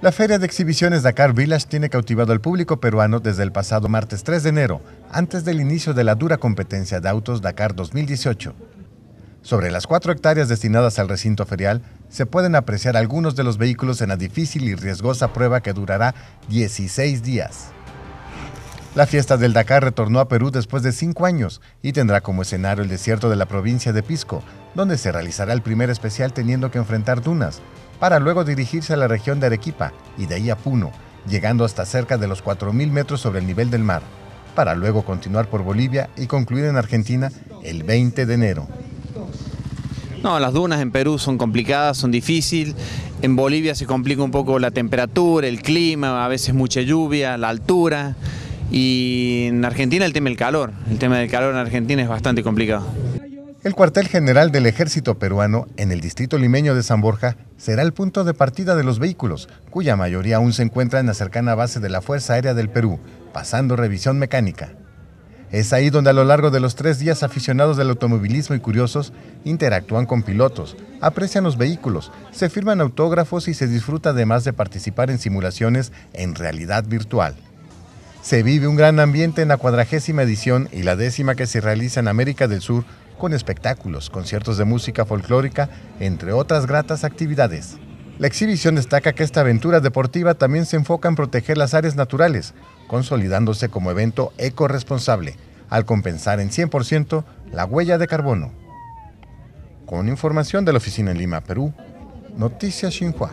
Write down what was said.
La Feria de Exhibiciones Dakar Village tiene cautivado al público peruano desde el pasado martes 3 de enero, antes del inicio de la dura competencia de autos Dakar 2018. Sobre las cuatro hectáreas destinadas al recinto ferial, se pueden apreciar algunos de los vehículos en la difícil y riesgosa prueba que durará 16 días. La fiesta del Dakar retornó a Perú después de cinco años y tendrá como escenario el desierto de la provincia de Pisco, donde se realizará el primer especial teniendo que enfrentar dunas, para luego dirigirse a la región de Arequipa y de ahí a Puno, llegando hasta cerca de los 4.000 metros sobre el nivel del mar, para luego continuar por Bolivia y concluir en Argentina el 20 de enero. No, las dunas en Perú son complicadas, son difíciles. En Bolivia se complica un poco la temperatura, el clima, a veces mucha lluvia, la altura. Y en Argentina el tema del calor. El tema del calor en Argentina es bastante complicado. El cuartel general del ejército peruano en el distrito limeño de San Borja será el punto de partida de los vehículos, cuya mayoría aún se encuentra en la cercana base de la Fuerza Aérea del Perú, pasando revisión mecánica. Es ahí donde a lo largo de los tres días aficionados del automovilismo y curiosos interactúan con pilotos, aprecian los vehículos, se firman autógrafos y se disfruta además de participar en simulaciones en realidad virtual. Se vive un gran ambiente en la cuadragésima edición y la décima que se realiza en América del Sur con espectáculos, conciertos de música folclórica, entre otras gratas actividades. La exhibición destaca que esta aventura deportiva también se enfoca en proteger las áreas naturales, consolidándose como evento ecoresponsable al compensar en 100% la huella de carbono. Con información de la oficina en Lima, Perú, Noticias Xinhua.